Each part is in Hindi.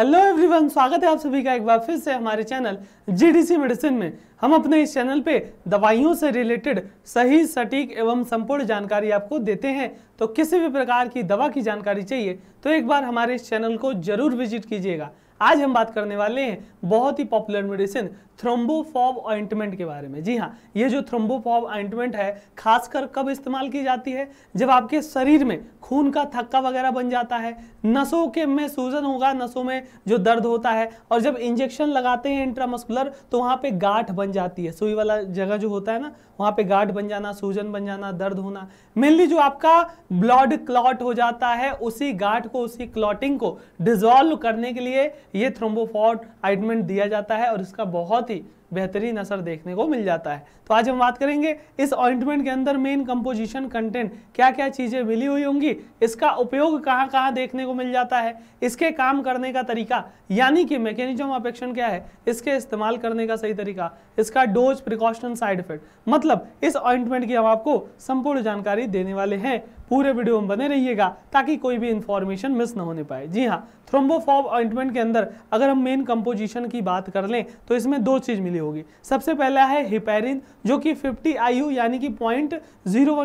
हेलो एवरीवन स्वागत है आप सभी का एक बार फिर से हमारे चैनल जीडीसी मेडिसिन में हम अपने इस चैनल पे दवाइयों से रिलेटेड सही सटीक एवं संपूर्ण जानकारी आपको देते हैं तो किसी भी प्रकार की दवा की जानकारी चाहिए तो एक बार हमारे इस चैनल को जरूर विजिट कीजिएगा आज हम बात करने वाले हैं बहुत ही पॉपुलर मेडिसिन थ्रोम्बोफॉब ऑइंटमेंट के बारे में जी हाँ ये जो थ्रोम्बोफॉब ऑइंटमेंट है खासकर कब इस्तेमाल की जाती है जब आपके शरीर में खून का थक्का वगैरह बन जाता है नसों के में सूजन होगा नसों में जो दर्द होता है और जब इंजेक्शन लगाते हैं इंट्रामस्कुलर तो वहाँ पे गांठ बन जाती है सुई वाला जगह जो होता है ना वहाँ पे गांठ बन जाना सूजन बन जाना दर्द होना मेनली जो आपका ब्लड क्लॉट हो जाता है उसी गांठ को उसी क्लॉटिंग को डिजॉल्व करने के लिए ये थ्रोम्बोफॉट आइटमेंट दिया जाता है और इसका बहुत ही बेहतरीन असर देखने को मिल जाता है तो आज हम बात करेंगे इस ऑइंटमेंट के अंदर मेन कंपोजिशन कंटेंट क्या क्या चीज़ें मिली हुई होंगी इसका उपयोग कहाँ कहाँ देखने को मिल जाता है इसके काम करने का तरीका यानी कि मैकेनिज्म अपेक्षण क्या है इसके इस्तेमाल करने का सही तरीका इसका डोज प्रिकॉशन साइड इफेक्ट मतलब इस ऑइंटमेंट की हम आपको संपूर्ण जानकारी देने वाले हैं पूरे वीडियो में बने रहिएगा ताकि कोई भी इन्फॉर्मेशन मिस ना होने पाए जी हाँ थ्रोम्बोफॉब ऑइंटमेंट के अंदर अगर हम मेन कंपोजिशन की बात कर लें तो इसमें दो चीज़ मिली होगी सबसे पहला है हिपेरिन जो कि 50 आई यानी कि पॉइंट जीरो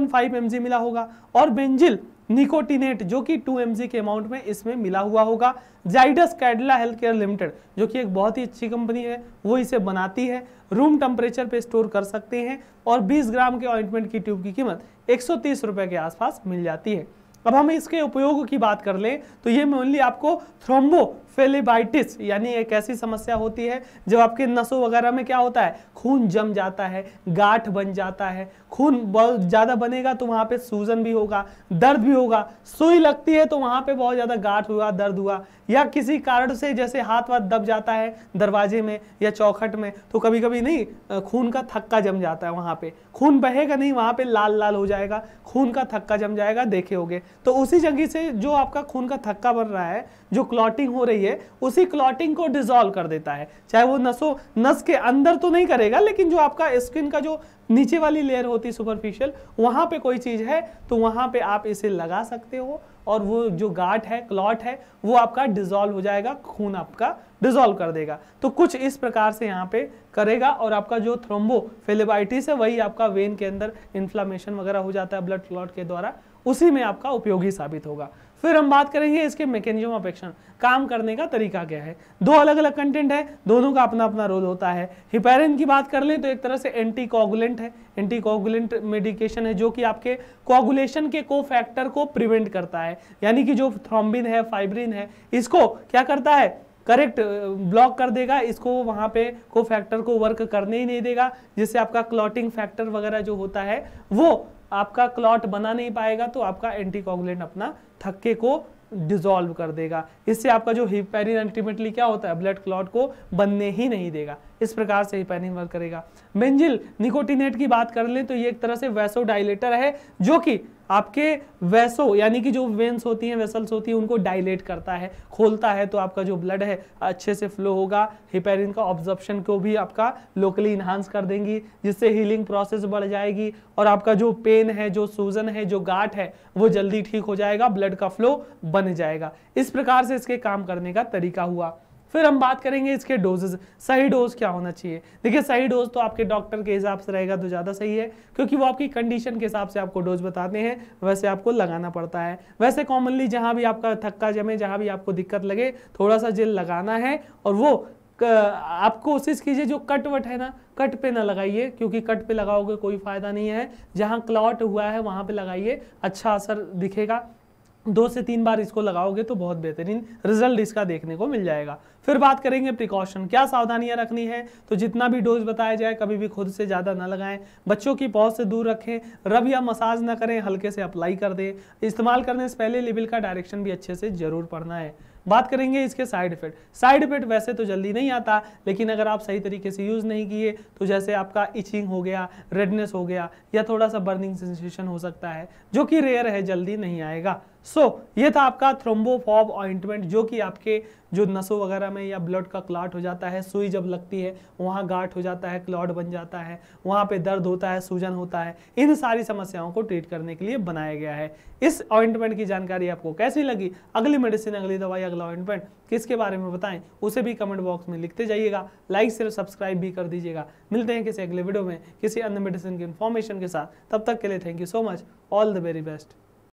मिला होगा और बेंजिल निकोटिनेट जो कि 2 के अमाउंट में इसमें मिला हुआ होगा Zydus Cadila health care limited जो कि एक बहुत ही अच्छी कंपनी है वो इसे बनाती है रूम टेम्परेचर पे स्टोर कर सकते हैं और 20 ग्राम के ऑइंटमेंट की ट्यूब की कीमत एक सौ के आसपास मिल जाती है अब हम इसके उपयोग की बात कर लें तो ये मेनली आपको थ्रोम्बोफेलिबाइटिस यानी एक ऐसी समस्या होती है जब आपके नसों वगैरह में क्या होता है खून जम जाता है गाठ बन जाता है खून बहुत ज़्यादा बनेगा तो वहाँ पे सूजन भी होगा दर्द भी होगा सुई लगती है तो वहाँ पे बहुत ज़्यादा गाठ हुआ दर्द हुआ या किसी कारण से जैसे हाथ वाथ दब जाता है दरवाजे में या चौखट में तो कभी कभी नहीं खून का थक्का जम जाता है वहाँ पे खून बहेगा नहीं वहाँ पे लाल लाल हो जाएगा खून का थक्का जम जाएगा देखे होगे तो उसी जगह से जो आपका खून का थक्का बन रहा है जो क्लॉटिंग हो रही है उसी क्लॉटिंग को डिजोल्व कर देता है चाहे वो नसों नस के अंदर तो नहीं करेगा लेकिन जो आपका स्किन का जो नीचे वाली लेयर होती है सुपरफिशियल वहाँ पे कोई चीज़ है तो वहाँ पे आप इसे लगा सकते हो और वो जो गांठ है क्लॉट है वो आपका डिजोल्व हो जाएगा खून आपका डिजोल्व कर देगा तो कुछ इस प्रकार से यहाँ पे करेगा और आपका जो थ्रोम्बो फेलेबाइटिस है वही आपका वेन के अंदर इन्फ्लामेशन वगैरह हो जाता है ब्लड क्लॉट के द्वारा उसी में आपका उपयोगी साबित होगा फिर हम बात करेंगे इसके मैकेनिज्म ऑफ एक्शन काम करने का तरीका क्या है दो अलग अलग कंटेंट है दोनों का अपना अपना रोल होता है हिपेरिन की बात कर लें तो एक तरह से एंटी कोगुलेंट है एंटी कोगुलेंट मेडिकेशन है जो कि आपके कोगुलेशन के को फैक्टर को प्रिवेंट करता है यानी कि जो थ्रोम्बिन है फाइब्रिन है इसको क्या करता है करेक्ट ब्लॉक कर देगा इसको वहाँ पे को फैक्टर को वर्क करने ही नहीं देगा जिससे आपका क्लॉटिंग फैक्टर वगैरह जो होता है वो आपका क्लॉट बना नहीं पाएगा तो आपका एंटीकोगुलेंट अपना थक्के को डिजोल्व कर देगा इससे आपका जो हिपेरिन अल्टीमेटली क्या होता है ब्लड क्लॉट को बनने ही नहीं देगा इस प्रकार से पैनिंग वर्क करेगा बेंजिल निकोटिनेट की बात कर लें तो ये एक तरह से वैसो डायलेटर है जो कि आपके वैसो यानी कि जो वेन्स होती हैं वेसल्स होती हैं उनको डायलेट करता है खोलता है तो आपका जो ब्लड है अच्छे से फ्लो होगा हिपेरिन का ऑब्जॉर्प्शन को भी आपका लोकली इन्हांस कर देंगी जिससे हीलिंग प्रोसेस बढ़ जाएगी और आपका जो पेन है जो सूजन है जो गांठ है वो जल्दी ठीक हो जाएगा ब्लड का फ्लो बन जाएगा इस प्रकार से इसके काम करने का तरीका हुआ फिर हम बात करेंगे इसके डोजेज सही डोज क्या होना चाहिए देखिए सही डोज तो आपके डॉक्टर के हिसाब से रहेगा तो ज़्यादा सही है क्योंकि वो आपकी कंडीशन के हिसाब से आपको डोज बताते हैं वैसे आपको लगाना पड़ता है वैसे कॉमनली जहाँ भी आपका थक्का जमे जहाँ भी आपको दिक्कत लगे थोड़ा सा जेल लगाना है और वो आप कोशिश कीजिए जो कट वट है ना कट पे ना लगाइए क्योंकि कट पे लगाओगे कोई फायदा नहीं है जहाँ क्लॉट हुआ है वहाँ पे लगाइए अच्छा असर दिखेगा दो से तीन बार इसको लगाओगे तो बहुत बेहतरीन रिजल्ट इसका देखने को मिल जाएगा फिर बात करेंगे प्रिकॉशन क्या सावधानियां रखनी है तो जितना भी डोज बताया जाए कभी भी खुद से ज़्यादा ना लगाएं बच्चों की पौध से दूर रखें रब या मसाज ना करें हल्के से अप्लाई कर दें इस्तेमाल करने से पहले लेबल का डायरेक्शन भी अच्छे से जरूर पढ़ना है बात करेंगे इसके साइड इफेक्ट साइड इफेक्ट वैसे तो जल्दी नहीं आता लेकिन अगर आप सही तरीके से यूज़ नहीं किए तो जैसे आपका इचिंग हो गया रेडनेस हो गया या थोड़ा सा बर्निंग सेंसेशन हो सकता है जो कि रेयर है जल्दी नहीं आएगा सो so, ये था आपका थ्रोम्बोफॉब ऑइंटमेंट जो कि आपके जो नसों वगैरह में या ब्लड का क्लाट हो जाता है सुई जब लगती है वहाँ गाट हो जाता है क्लॉट बन जाता है वहाँ पे दर्द होता है सूजन होता है इन सारी समस्याओं को ट्रीट करने के लिए बनाया गया है इस ऑइंटमेंट की जानकारी आपको कैसी लगी अगली मेडिसिन अगली दवाई अगला ऑइंटमेंट किसके बारे में बताएं उसे भी कमेंट बॉक्स में लिखते जाइएगा लाइक से सब्सक्राइब भी कर दीजिएगा मिलते हैं किसी अगले वीडियो में किसी अन्य मेडिसिन की इन्फॉर्मेशन के साथ तब तक के लिए thank you so much all the very best